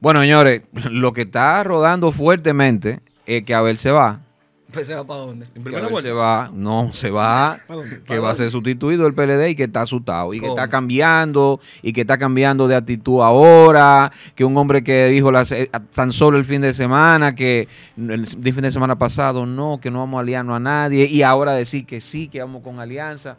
Bueno, señores, lo que está rodando fuertemente es que Abel se va. Pues se va para dónde? Se va, no, se va, que va a ser sustituido el PLD y que está asustado y que está cambiando y que está cambiando de actitud ahora, que un hombre que dijo tan solo el fin de semana, que el fin de semana pasado no, que no vamos a aliarnos a nadie y ahora decir que sí, que vamos con alianza.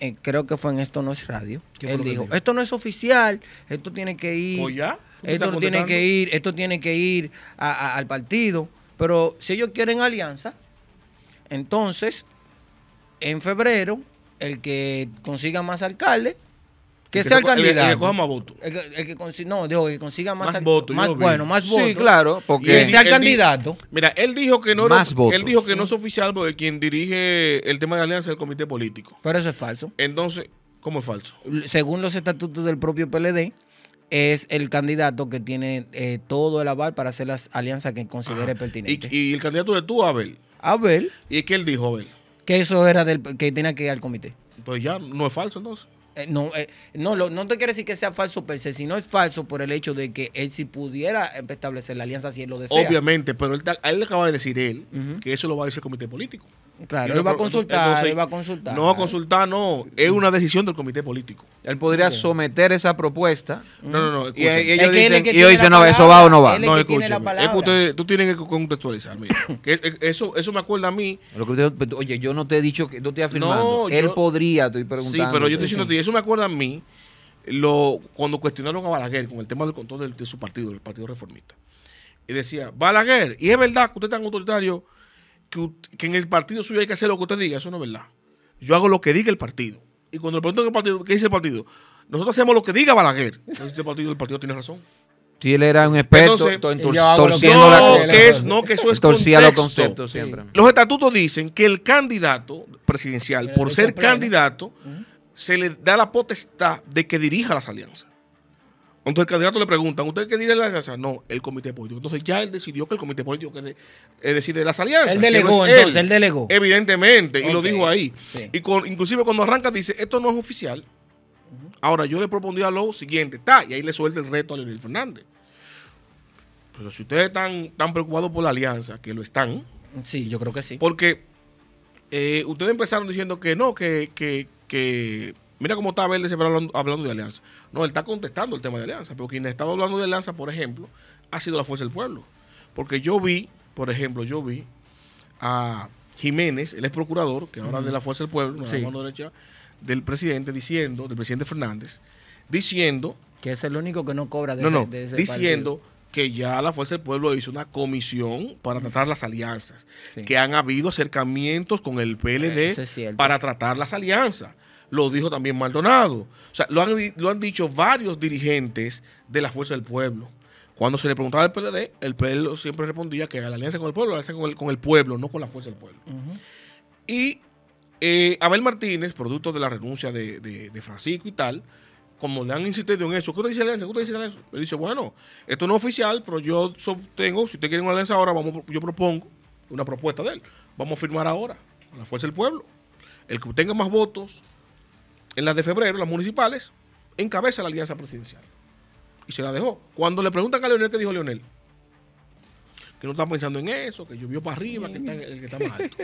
Eh, creo que fue en Esto No es Radio. Él dijo, esto no es oficial, esto tiene que ir. Esto tiene que ir, esto tiene que ir al partido. Pero si ellos quieren alianza, entonces, en febrero, el que consiga más alcaldes que sea el, candidato. El que coja más votos. consiga, no, dijo que consiga más, votos. Más, bueno, más votos. Sí, claro. Porque que sea el candidato. Mira, él dijo que no él dijo que no es oficial porque quien dirige el tema de alianza es el comité político. Pero eso es falso. Entonces, ¿cómo es falso? Según los estatutos del propio PLD, es el candidato que tiene eh, todo el aval para hacer las alianzas que considere pertinentes. ¿Y, el candidato de tú, Abel. Abel. ¿Y qué él dijo, Abel? Que eso era del que tenía que ir al comité. Entonces ya no es falso, entonces. Eh, no, eh, no, lo, no te quiere decir que sea falso per se, sino es falso por el hecho de que él si pudiera establecer la alianza si él lo desea. Obviamente, pero él, acaba de decir él que eso lo va a decir el comité político. Claro, él va a consultar, él va a consultar. No, consultar no, es una decisión del comité político. Él podría someter esa propuesta. No, no, no, escucha. Y, ellos dice dicen, no, eso va o no va. No, escuchen, tú tienes que contextualizar, eso, eso me acuerda a mí. Pues, oye, yo no te he dicho, que no te he afirmado. él podría, estoy preguntando. Sí, pero yo estoy diciendo, ti. eso me acuerda a mí cuando cuestionaron a Balaguer con el tema del control de, su partido, del Partido Reformista. Y decía, Balaguer, y es verdad que usted es tan autoritario que, en el partido suyo hay que hacer lo que usted diga, eso no es verdad. Yo hago lo que diga el partido. Y cuando le pregunto qué, partido, qué dice el partido, nosotros hacemos lo que diga Balaguer. el partido, el partido tiene razón. Si él era un experto en la que No, que eso es Torcía los conceptos siempre. Los estatutos dicen que el candidato presidencial, eh, por ser candidato, se le da la potestad de que dirija las alianzas. Entonces el candidato le pregunta, ¿usted qué diría la alianza? No, el comité político. Entonces ya él decidió que el comité político que eh, decide las alianzas. Él delegó, entonces, él, delegó. Evidentemente, y lo dijo ahí. Y con, inclusive cuando arranca dice, esto no es oficial. Ahora yo le propondría lo siguiente, está, y ahí le suelta el reto a Leonel Fernández. Pero si ustedes están tan preocupados por la alianza, que lo están. Sí, yo creo que sí. Porque eh, ustedes empezaron diciendo que no, que, que, que Mira cómo está Verde hablando, de alianza. No, él está contestando el tema de alianza, pero quien ha estado hablando de alianza, por ejemplo, ha sido la fuerza del pueblo. Porque yo vi, por ejemplo, yo vi a Jiménez, el ex procurador, que ahora de la fuerza del pueblo, mano derecha del presidente, diciendo, del presidente Fernández, diciendo... Que es el único que no cobra de, ese, no, diciendo que ya la Fuerza del Pueblo hizo una comisión para tratar las alianzas, que han habido acercamientos con el PLD eh, para tratar las alianzas. Lo dijo también Maldonado. O sea, lo han, lo han dicho varios dirigentes de la Fuerza del Pueblo. Cuando se le preguntaba al PLD, el PLD siempre respondía que la alianza con el pueblo, la alianza con el, pueblo, no con la fuerza del pueblo. Y eh, Abel Martínez, producto de la renuncia de, de Francisco y tal, como le han insistido en eso, ¿qué usted dice alianza? ¿Qué usted dice alianza? Me dice, bueno, esto no es oficial, pero yo sostengo, si usted quiere una alianza ahora, vamos, yo propongo una propuesta de él. Vamos a firmar ahora, con la fuerza del pueblo. El que tenga más votos en las de febrero, las municipales, encabeza la alianza presidencial. Y se la dejó. Cuando le preguntan a Leonel, ¿qué dijo Leonel? Que no está pensando en eso, que llovió para arriba, que está, el más alto.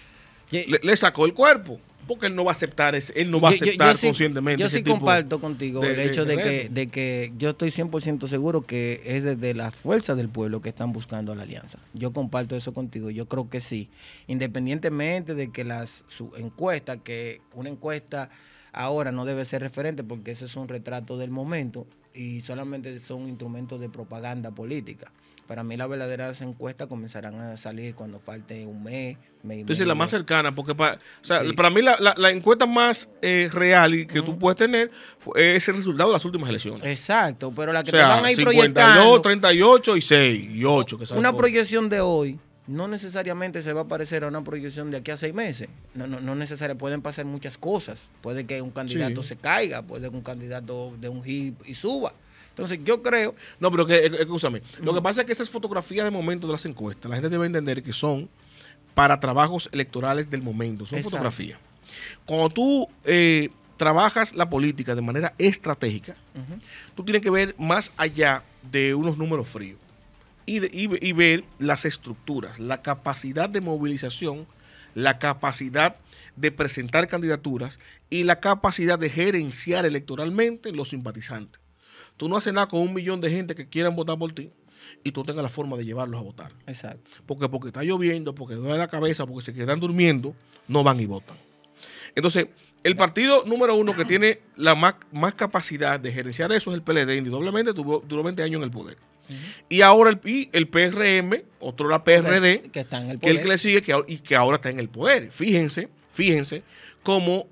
le, le sacó el cuerpo porque él no va a aceptar, él no va a aceptar conscientemente. yo sí comparto contigo el hecho de, que, de, que, yo estoy 100% seguro que es desde las fuerzas del pueblo que están buscando la alianza. Yo comparto eso contigo, yo creo que sí. Independientemente de que las encuesta que una encuesta ahora no debe ser referente porque ese es un retrato del momento y solamente son instrumentos de propaganda política. Para mí las verdaderas encuestas comenzarán a salir cuando falte un mes. mes Entonces la más cercana, porque para, para mí la, la, encuesta más eh, real que tú puedes tener es el resultado de las últimas elecciones. Exacto, pero la que te van a ir 52, 38 y 6 y 8. Que una proyección de hoy no necesariamente se va a parecer a una proyección de aquí a seis meses. No, no, necesariamente pueden pasar muchas cosas. Puede que un candidato se caiga, puede que un candidato de un hit y suba. Entonces, yo creo. No, pero que, eh, escúchame. Lo que pasa es que esas fotografías de momento de las encuestas, la gente debe entender que son para trabajos electorales del momento. Son fotografías. Cuando tú eh, trabajas la política de manera estratégica, tú tienes que ver más allá de unos números fríos y, ver las estructuras, la capacidad de movilización, la capacidad de presentar candidaturas y la capacidad de gerenciar electoralmente los simpatizantes. Tú no haces nada con un millón de gente que quieran votar por ti y tú tengas la forma de llevarlos a votar. Exacto. Porque porque está lloviendo, porque duele la cabeza, porque se quedan durmiendo, no van y votan. Entonces, el partido número uno que tiene la más, capacidad de gerenciar eso es el PLD. Doblemente tuvo, duró 20 años en el poder. Y ahora el, el PRM, otro la PRD, que, en el que, le sigue y que ahora está en el poder. Fíjense, fíjense cómo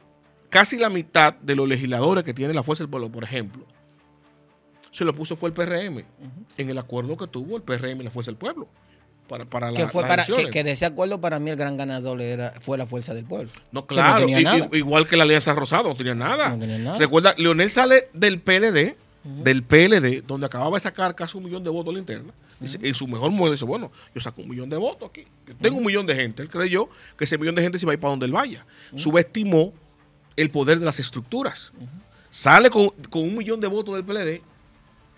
casi la mitad de los legisladores que tiene la Fuerza del Pueblo, por ejemplo, se lo puso fue el PRM en el acuerdo que tuvo el PRM y la Fuerza del Pueblo. Para, para que, para, que, de ese acuerdo para mí el gran ganador era, fue la fuerza del pueblo. No, claro, igual que la Alianza Rosado, no tenía nada. No tenía nada. Recuerda, Leonel sale del PLD, del PLD, donde acababa de sacar casi un millón de votos a la interna, en su mejor momento dice, bueno, yo saco un millón de votos aquí, tengo un millón de gente, él creyó que ese millón de gente se va a ir para donde él vaya. Subestimó el poder de las estructuras. Sale con, con, un millón de votos del PLD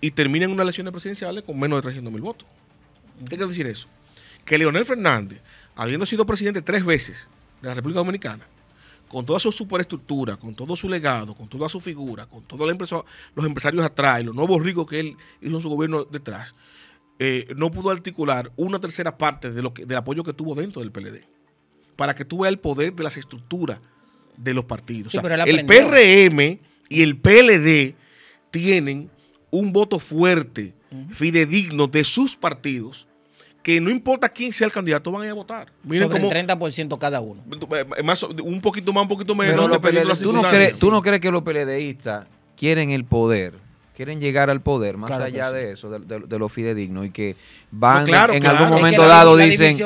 y termina en unas elecciones presidenciales con menos de 300 mil votos. ¿Qué quiere decir eso? Que Leonel Fernández, habiendo sido presidente tres veces de la República Dominicana, con toda su superestructura, con todo su legado, con toda su figura, con todos los empresarios atrás los nuevos ricos que él hizo en su gobierno detrás, eh, no pudo articular una tercera parte de lo que, del apoyo que tuvo dentro del PLD. Para que tuve el poder de las estructuras de los partidos. el PRM y el PLD tienen un voto fuerte, fidedigno de sus partidos que no importa quién sea el candidato, van a ir a votar. Miren como el 30% cada uno. Eh, más, un poquito más, un poquito menos. ¿tú, no crees, ¿Tú no crees que los peledeístas quieren el poder? quieren llegar al poder, más allá de eso, de, los fidedignos. y que van pues en algún momento dado, dicen,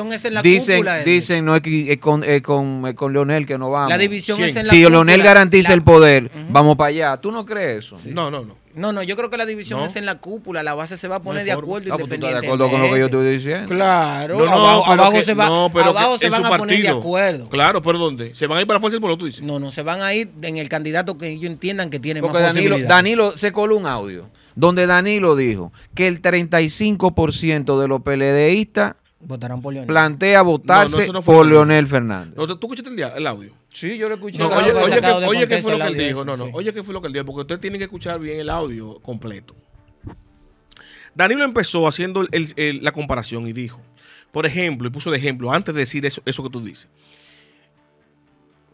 dicen, dicen, no es, con, con, Leonel que no vamos. La división si Leonel garantiza el poder, vamos para allá. ¿Tú no crees eso? No, no, no. No, no, yo creo que la división es en la cúpula, la base se va a poner de acuerdo ah, independiente. Pues ¿Estás de acuerdo con lo que yo estoy diciendo? Claro, no, abajo, se, va, abajo se van a poner de acuerdo. Claro, pero ¿dónde? ¿Se van a ir para la fuerza por lo que tú dices? No, no, se van a ir en el candidato que ellos entiendan que tiene Porque más Danilo, Danilo se coló un audio donde Danilo dijo que el 35% de los PLDistas plantea votarse por Leonel Fernández. ¿Tú escuchaste el audio? Sí, yo lo escuché. oye, qué fue lo que él dijo. no, no, oye qué fue lo que dijo, porque usted tiene que escuchar bien el audio completo. Danilo empezó haciendo la comparación y dijo, por ejemplo, y puso de ejemplo, antes de decir eso, eso que tú dices,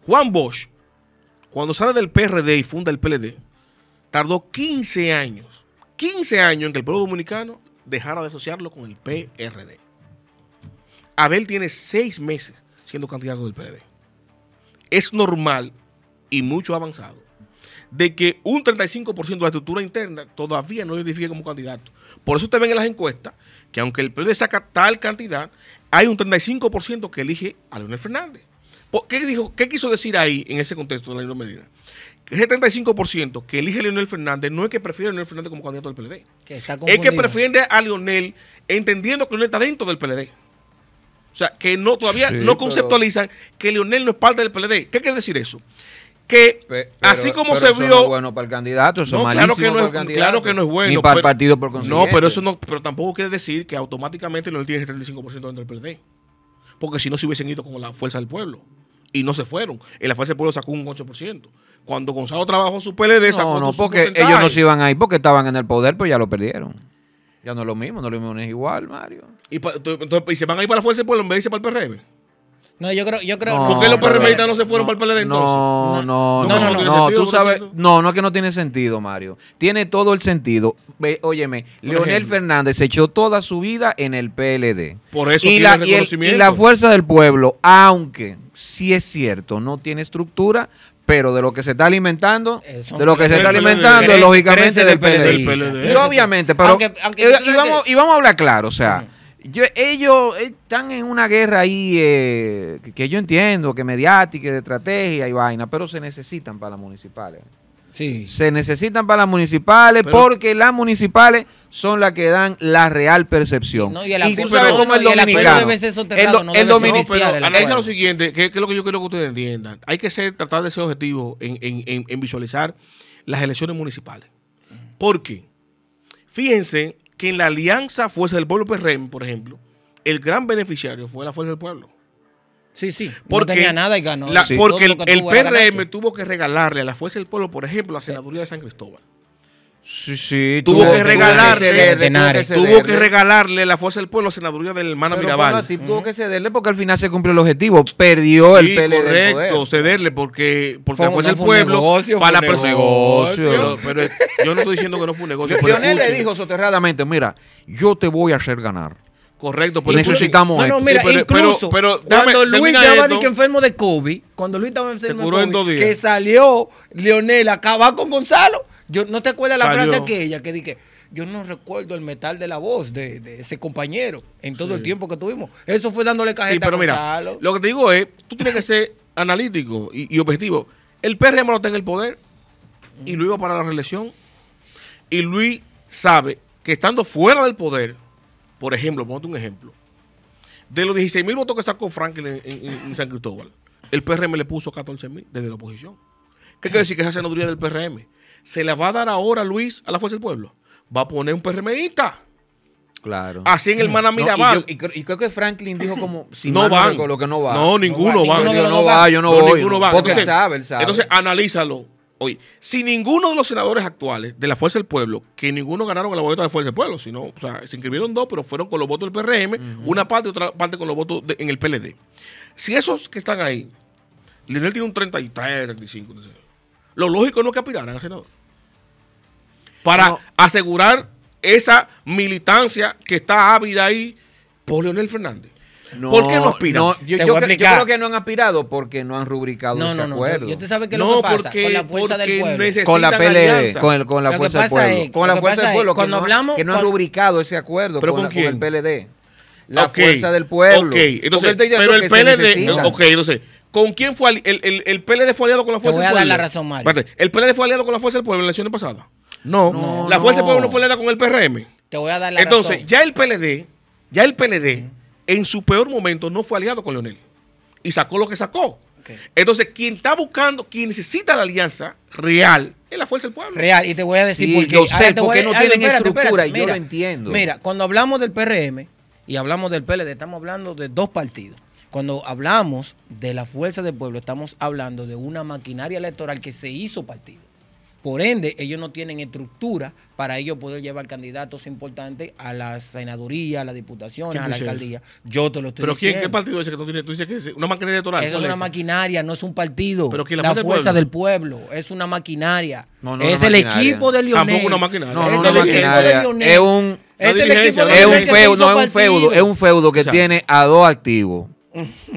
Juan Bosch, cuando sale del PRD y funda el PLD, tardó 15 años, 15 años en que el pueblo dominicano dejara de asociarlo con el PRD. Abel tiene 6 meses siendo candidato del PLD es normal y mucho avanzado de que un 35% de la estructura interna todavía no lo identifique como candidato. Por eso usted ven en las encuestas que aunque el PLD saca tal cantidad, hay un 35% que elige a Leonel Fernández. ¿Qué, dijo, ¿Qué quiso decir ahí en ese contexto, de la Unión Medina? Que ese 35% que elige a Leonel Fernández no es que prefiera a Leonel Fernández como candidato del PLD. es que prefiere a Leonel entendiendo que Leonel está dentro del PLD. O sea, que no todavía no conceptualizan que Leonel no es parte del PLD. ¿Qué quiere decir eso? que así como se vio no es bueno para el candidato eso claro que no es, bueno ni para el partido por no pero eso no pero tampoco quiere decir que automáticamente Leonel tiene el 35% dentro del PLD porque si no se hubiesen ido con la fuerza del pueblo y no se fueron y la fuerza del pueblo sacó un 8% cuando Gonzalo trabajó su PLD sacó no, no porque ellos no se iban ahí porque estaban en el poder pero ya lo perdieron ya no es lo mismo, no es lo mismo, no es igual, Mario. ¿Y, pa, entonces, ¿y se van a ir para la Fuerza del Pueblo en vez de irse para el PRM? No, yo creo, yo creo. No, ¿Por qué los PRMistas no se fueron para el PLD entonces? No, no, no, no, no, tú sabes, no, no es que no tiene sentido, Mario. Tiene todo el sentido. óyeme, Leonel Fernández se echó toda su vida en el PLD. Por eso y tiene la, reconocimiento. Y, y la fuerza del pueblo, aunque sí es cierto, no tiene estructura, pero de lo que se está alimentando, eh, de lo que se está alimentando, lógicamente del PLD. Y obviamente, pero eh, y, vamos, a hablar claro, o sea, ellos están en una guerra ahí eh, que, yo entiendo, que mediática, de estrategia y vaina, pero se necesitan para las municipales. Se necesitan para las municipales porque las municipales son las que dan la real percepción. y el acuerdo, no, dominicano. debe no lo siguiente, que, es lo que yo quiero que ustedes entiendan. Hay que ser, tratar de ser objetivo en, visualizar las elecciones municipales. porque Fíjense que en la alianza Fuerza del Pueblo PRM, e por ejemplo, el gran beneficiario fue la Fuerza del Pueblo. Sí, sí. Porque no tenía nada y ganó. Porque el, PRM tuvo que regalarle a la Fuerza del Pueblo, por ejemplo, la senaduría de San Cristóbal. Sí, sí. Tuvo, que regalarle. Tuvo que regalarle la fuerza del pueblo a senaduría del hermano Pero Mirabal. tuvo que cederle porque al final se cumplió el objetivo. Perdió el PLD. Correcto, cederle porque, porque la fuerza del pueblo. para fue la negocio. Pero, yo no estoy diciendo que no fue un negocio. Lionel le dijo soterradamente: Mira, yo te voy a hacer ganar. Correcto, porque necesitamos no, incluso cuando Luis estaba enfermo de COVID, cuando Luis estaba enfermo de COVID, que salió Leonel acabar con Gonzalo. Yo no te acuerdas la frase frase aquella que dije, yo no recuerdo el metal de la voz de, ese compañero en todo el tiempo que tuvimos. Eso fue dándole cajeta sí, pero a Gonzalo. Mira, lo que te digo es, tú tienes que ser analítico y, objetivo. El PRM no está en el poder y mm. Luis va para la reelección. Y Luis sabe que estando fuera del poder, por ejemplo, ponte un ejemplo. De los 16 mil votos que sacó Franklin en, San Cristóbal, el PRM le puso 14 mil desde la oposición. ¿Qué quiere decir que esa senaduría del PRM? ¿Se la va a dar ahora Luis a la Fuerza del Pueblo? Va a poner un PRMista. Claro. Así en el Manamí y, creo que Franklin dijo como si no van, lo que no va. No, ninguno, va. Yo no, voy. Ninguno va. Entonces, analízalo si ninguno de los senadores actuales de la Fuerza del Pueblo, que ninguno ganaron la boleta de Fuerza del Pueblo, sino, se inscribieron dos, pero fueron con los votos del PRM, una parte y otra parte con los votos en el PLD. Si esos que están ahí, Lionel tiene un 33, 35, lo lógico no que aspiraran al senador. Para asegurar esa militancia que está ávida ahí por Leonel Fernández. ¿Por qué no aspiran? yo, creo que no han aspirado porque no han rubricado no, ese no, no, no. Y usted sabe que e, lo que pasa porque, con la fuerza del pueblo. Con la PLD, con, con la fuerza del pueblo. con la fuerza del pueblo, cuando que, hablamos, que no han rubricado ese acuerdo ¿pero con, quién? el PLD. E. La fuerza del pueblo. entonces, pero el PLD, e, ok, entonces, ¿con quién fue el, el, el PLD fue aliado con la fuerza del pueblo? Te voy a dar la razón, Mario. ¿El PLD fue aliado con la fuerza del pueblo en la sesión pasada. No. ¿La fuerza del pueblo no fue aliada con el PRM? Te voy a dar la razón. Entonces, ya el PLD, ya el PLD en su peor momento no fue aliado con Leonel y sacó lo que sacó. Entonces, quien está buscando, quien necesita la alianza real, es la fuerza del pueblo. Real, y te voy a decir por qué. Yo sé, no tienen estructura y yo lo entiendo. Mira, cuando hablamos del PRM y hablamos del PLD, estamos hablando de dos partidos. Cuando hablamos de la fuerza del pueblo, estamos hablando de una maquinaria electoral que se hizo partido. Por ende, ellos no tienen estructura para ellos poder llevar candidatos importantes a la senaduría, a las diputaciones, a la alcaldía. Yo te lo estoy diciendo. ¿Pero qué partido dice que tú tiene? Tú dices que es una maquinaria electoral. Es una maquinaria, no es un partido. la, fuerza, del pueblo. es una maquinaria. No, no es el equipo de Lionel. Tampoco una maquinaria. No, es una el maquinaria. equipo de Lionel. Es un, el equipo de un feudo, es un feudo, es un feudo que tiene a dos activos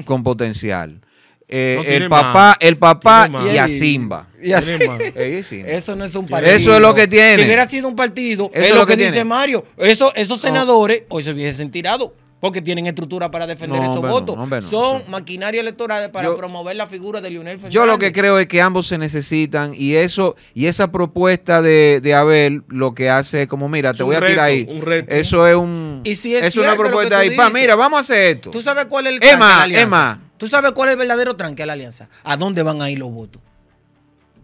con potencial. Eh, el, papá, el, papá, y a Simba. Eso no es un partido. Eso es lo que tiene. Si hubiera sido un partido, es lo, que, dice Mario. Eso, esos senadores hoy se hubiesen tirado porque tienen estructura para defender esos votos. Son maquinaria electoral para promover la figura de Lionel Fernández. Yo lo que creo es que ambos se necesitan y eso y esa propuesta de, Abel lo que hace como, mira, te voy a tirar ahí. Eso es un... es, una propuesta ahí. mira, vamos a hacer esto. ¿Tú sabes cuál es el... Es más, es más ¿Tú sabes cuál es el verdadero tranque a la alianza? ¿A dónde van a ir los votos?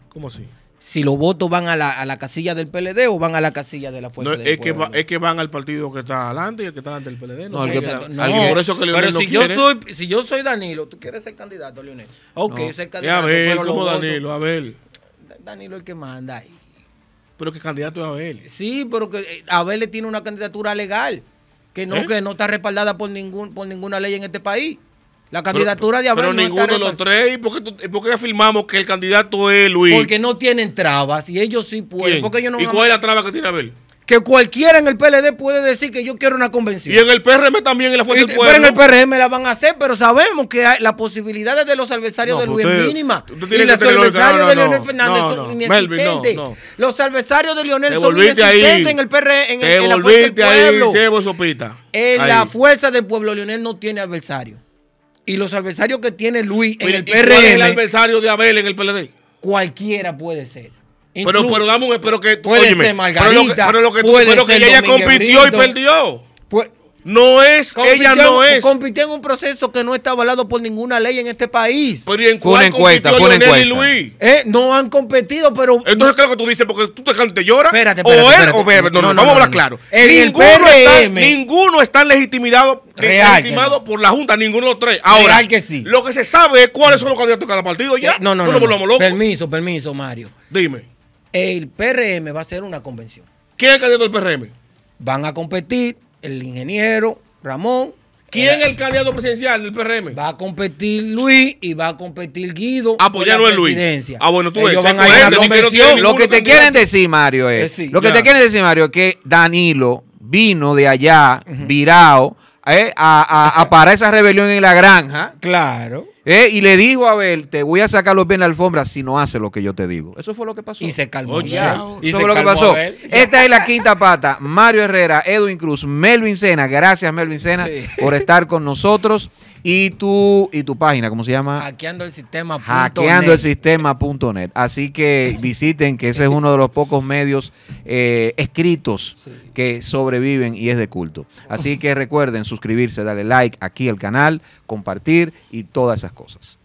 ¿Cómo así? Si los votos van a la, a la casilla del PLD o van a la casilla de la Fuerza no, es Que es que van al partido que está adelante y el que está adelante del PLD. No, no, por eso que Leonel Pero si, yo soy, si yo soy Danilo, tú quieres ser candidato, Leonel. Ok, ser candidato. a ver, pero ¿cómo Danilo? a ver. Danilo es el que manda ahí. Pero que candidato es Abel. Sí, pero que eh, Abel le tiene una candidatura legal que no, ¿Eh? que no está respaldada por, ningún, por ninguna ley en este país. La candidatura de Abel. Pero no ninguno de los tres. ¿Y por, qué, afirmamos que el candidato es Luis? Porque no tienen trabas y ellos sí pueden. ¿Y cuál es la traba que tiene Abel? que cualquiera en el PLD puede decir que yo quiero una convención. Y en el PRM también, en la Fuerza del Pueblo. Pero en el PRM la van a hacer, pero sabemos que las posibilidades de los adversarios de pues Luis es mínima. Y los adversarios de Leonel Fernández son inexistentes. Los adversarios de Leonel son inexistentes en el PRM, en, en la Fuerza del ahí, Pueblo. En la Fuerza del Pueblo, Leonel no tiene adversario. Y los adversarios que tiene Luis en el PRM. ¿Cuál es el adversario de Abel en el PLD? Cualquiera puede ser. pero, pero dame un, espero que tú, puede Margarita, pero lo que, que ella compitió y perdió. Pues, no es, ella no es. Compitió en un proceso que no está avalado por ninguna ley en este país. Pero encuesta, por encuesta. Eh, no han competido, pero. Entonces, ¿qué es lo que tú dices? Porque tú te, lloras. Espérate, espérate, No, no, vamos a hablar claro. ninguno, está, ninguno está legitimado, legitimado por la Junta, ninguno de los tres. Ahora, que sí. lo que se sabe es cuáles mm. son los candidatos de cada partido. Ya, no, no, no. Permiso, permiso, Mario. Dime. El PRM va a ser una convención. ¿Quién es el candidato del PRM? Van a competir el ingeniero Ramón. ¿Quién es el candidato presidencial del PRM? Va a competir Luis y va a competir Guido. Apoyarlo en Luis. Ah, bueno, tú eres. Lo que te quieren decir, Mario, es. Eh, lo que te quieren decir, Mario, es que Danilo vino de allá, virado, eh, a, parar para esa rebelión en la granja. Claro. Eh, y le dijo a Abel, te voy a sacar los pies de la alfombra si no hace lo que yo te digo. Eso fue lo que pasó. Y se calmó. y Eso fue lo que pasó. Esta es la quinta pata. Mario Herrera, Edwin Cruz, Melvin Sena. Gracias, Melvin Sena, por estar con nosotros y tu, y tu página, ¿cómo se llama? Hackeando el Así que visiten, que ese es uno de los pocos medios eh, escritos que sobreviven y es de culto. Así que recuerden suscribirse, darle like aquí al canal, compartir y todas esas cosas.